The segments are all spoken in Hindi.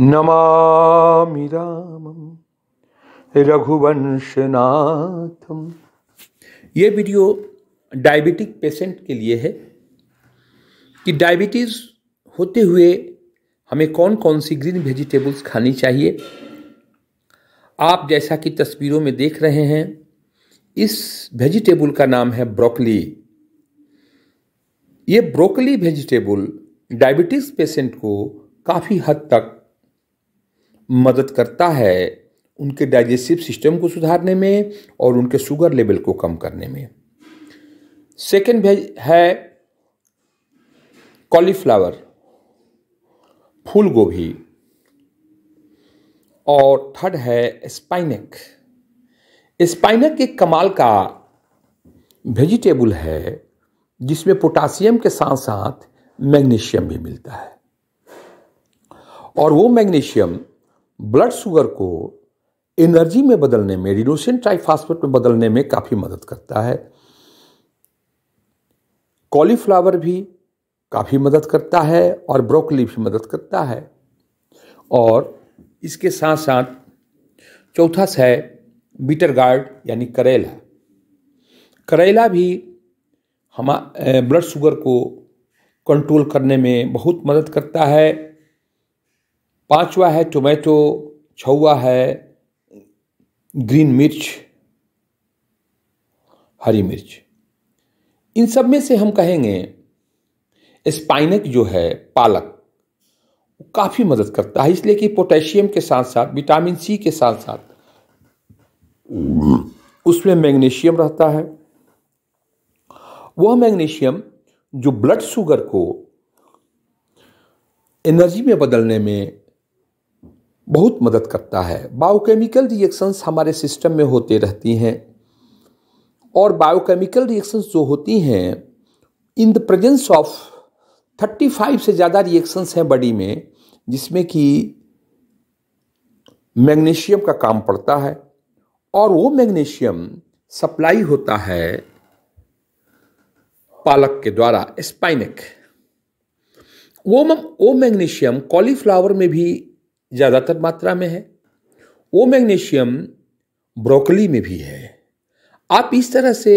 नमामि रामम रघुवंशनाथम ये वीडियो डायबिटिक पेशेंट के लिए है कि डायबिटीज़ होते हुए हमें कौन कौन सी ग्रीन वेजिटेबल्स खानी चाहिए आप जैसा कि तस्वीरों में देख रहे हैं इस वेजिटेबल का नाम है ब्रोकली ये ब्रोकली वेजिटेबल डायबिटीज़ पेशेंट को काफ़ी हद तक मदद करता है उनके डाइजेस्टिव सिस्टम को सुधारने में और उनके शुगर लेवल को कम करने में सेकेंड है कॉलीफ्लावर फूल गोभी और थर्ड है स्पाइनक स्पाइनक एक कमाल का वेजिटेबल है जिसमें पोटासियम के साथ साथ मैग्नीशियम भी मिलता है और वो मैग्नीशियम ब्लड शुगर को एनर्जी में बदलने में रिडोसिन ट्राइफास्फेट में बदलने में काफ़ी मदद करता है कॉलीफ्लावर भी काफ़ी मदद करता है और ब्रोकली भी मदद करता है और इसके साथ साथ चौथा है बीटर गार्ड यानी करेला करेला भी हम ब्लड शुगर को कंट्रोल करने में बहुत मदद करता है पांचवा है टोमेटो छवा है ग्रीन मिर्च हरी मिर्च इन सब में से हम कहेंगे स्पाइनक जो है पालक काफ़ी मदद करता है इसलिए कि पोटेशियम के साथ साथ विटामिन सी के साथ साथ उसमें मैग्नीशियम रहता है वह मैग्नीशियम जो ब्लड शुगर को एनर्जी में बदलने में बहुत मदद करता है बायोकेमिकल रिएक्शंस हमारे सिस्टम में होते रहती हैं और बायोकेमिकल रिएक्शंस जो होती हैं इन द प्रेजेंस ऑफ 35 से ज़्यादा रिएक्शंस हैं बॉडी में जिसमें कि मैग्नीशियम का काम पड़ता है और वो मैग्नीशियम सप्लाई होता है पालक के द्वारा स्पाइनिक वो वो मैग्नीशियम कॉलीफ्लावर में भी ज़्यादातर मात्रा में है वो मैग्नीशियम ब्रोकली में भी है आप इस तरह से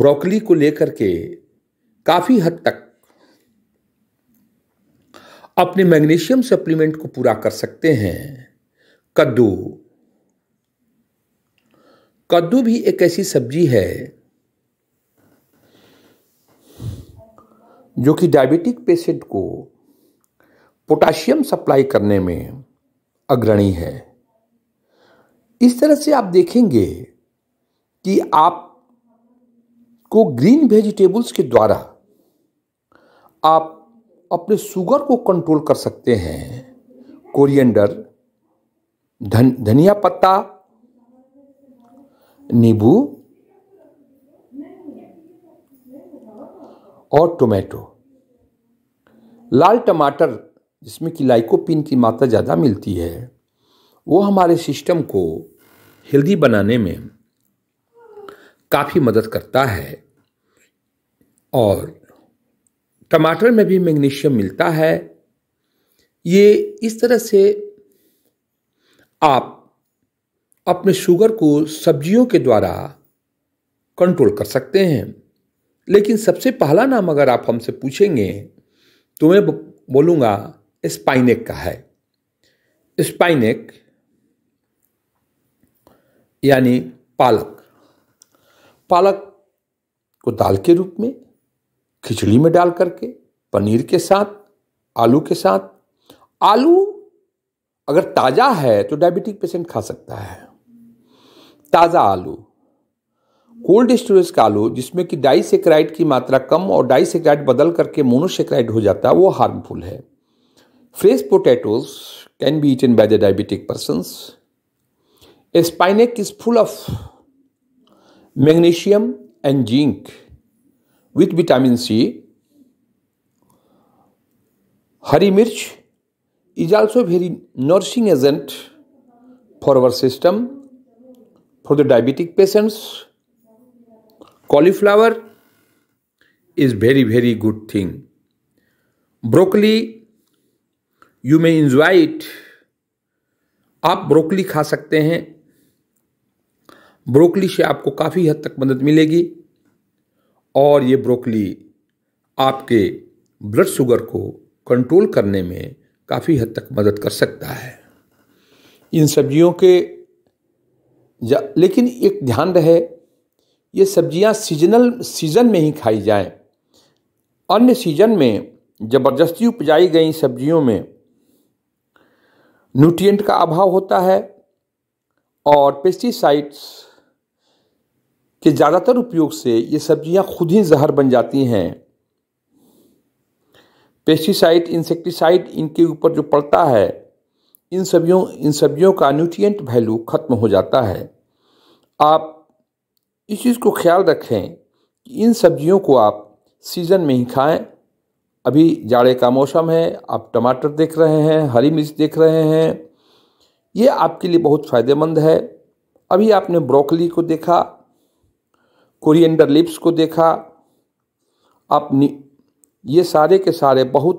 ब्रोकली को लेकर के काफ़ी हद तक अपने मैग्नीशियम सप्लीमेंट को पूरा कर सकते हैं कद्दू कद्दू भी एक ऐसी सब्जी है जो कि डायबिटिक पेशेंट को पोटाशियम सप्लाई करने में अग्रणी है इस तरह से आप देखेंगे कि आप को ग्रीन वेजिटेबल्स के द्वारा आप अपने शुगर को कंट्रोल कर सकते हैं कोरिएंडर धन धनिया पत्ता नींबू और टोमेटो लाल टमाटर जिसमें कि लाइकोपिन की मात्रा ज़्यादा मिलती है वो हमारे सिस्टम को हेल्दी बनाने में काफ़ी मदद करता है और टमाटर में भी मैग्नीशियम मिलता है ये इस तरह से आप अपने शुगर को सब्जियों के द्वारा कंट्रोल कर सकते हैं लेकिन सबसे पहला नाम अगर आप हमसे पूछेंगे तो मैं बोलूँगा स्पाइनेक का है स्पाइनेक यानी पालक पालक को दाल के रूप में खिचड़ी में डाल करके पनीर के साथ आलू के साथ आलू अगर ताज़ा है तो डायबिटिक पेशेंट खा सकता है ताज़ा आलू कोल्ड स्टोरेज का आलू जिसमें कि डाई सेक्राइड की मात्रा कम और डाई सेक्राइड बदल करके मोनोसेक्राइड हो जाता है वो हार्मफुल है Fresh potatoes can be eaten by the diabetic persons. A spinach is full of magnesium and zinc with vitamin C. Hari mirch is also very nourishing agent for our system, for the diabetic patients. Cauliflower is very very good thing. Broccoli you may enjoy it आप ब्रोकली खा सकते हैं ब्रोकली से आपको काफ़ी हद तक मदद मिलेगी और ये ब्रोकली आपके ब्लड शुगर को कंट्रोल करने में काफ़ी हद तक मदद कर सकता है इन सब्जियों के जा लेकिन एक ध्यान रहे ये सब्जियां सीजनल सीजन में ही खाई जाएं अन्य सीजन में ज़बरदस्ती उपजाई गई सब्जियों में न्यूट्रिएंट का अभाव होता है और पेस्टिसाइड्स के ज़्यादातर उपयोग से ये सब्जियां खुद ही जहर बन जाती हैं पेस्टिसाइड इंसेक्टिसाइड इनके ऊपर जो पड़ता है इन सब्जियों इन सब्जियों का न्यूट्रिएंट वैल्यू ख़त्म हो जाता है आप इस चीज़ को ख्याल रखें कि इन सब्जियों को आप सीज़न में ही खाएं अभी जाड़े का मौसम है आप टमाटर देख रहे हैं हरी मिर्च देख रहे हैं ये आपके लिए बहुत फ़ायदेमंद है अभी आपने ब्रोकली को देखा कोरिएंडर लिप्स को देखा आप ये सारे के सारे बहुत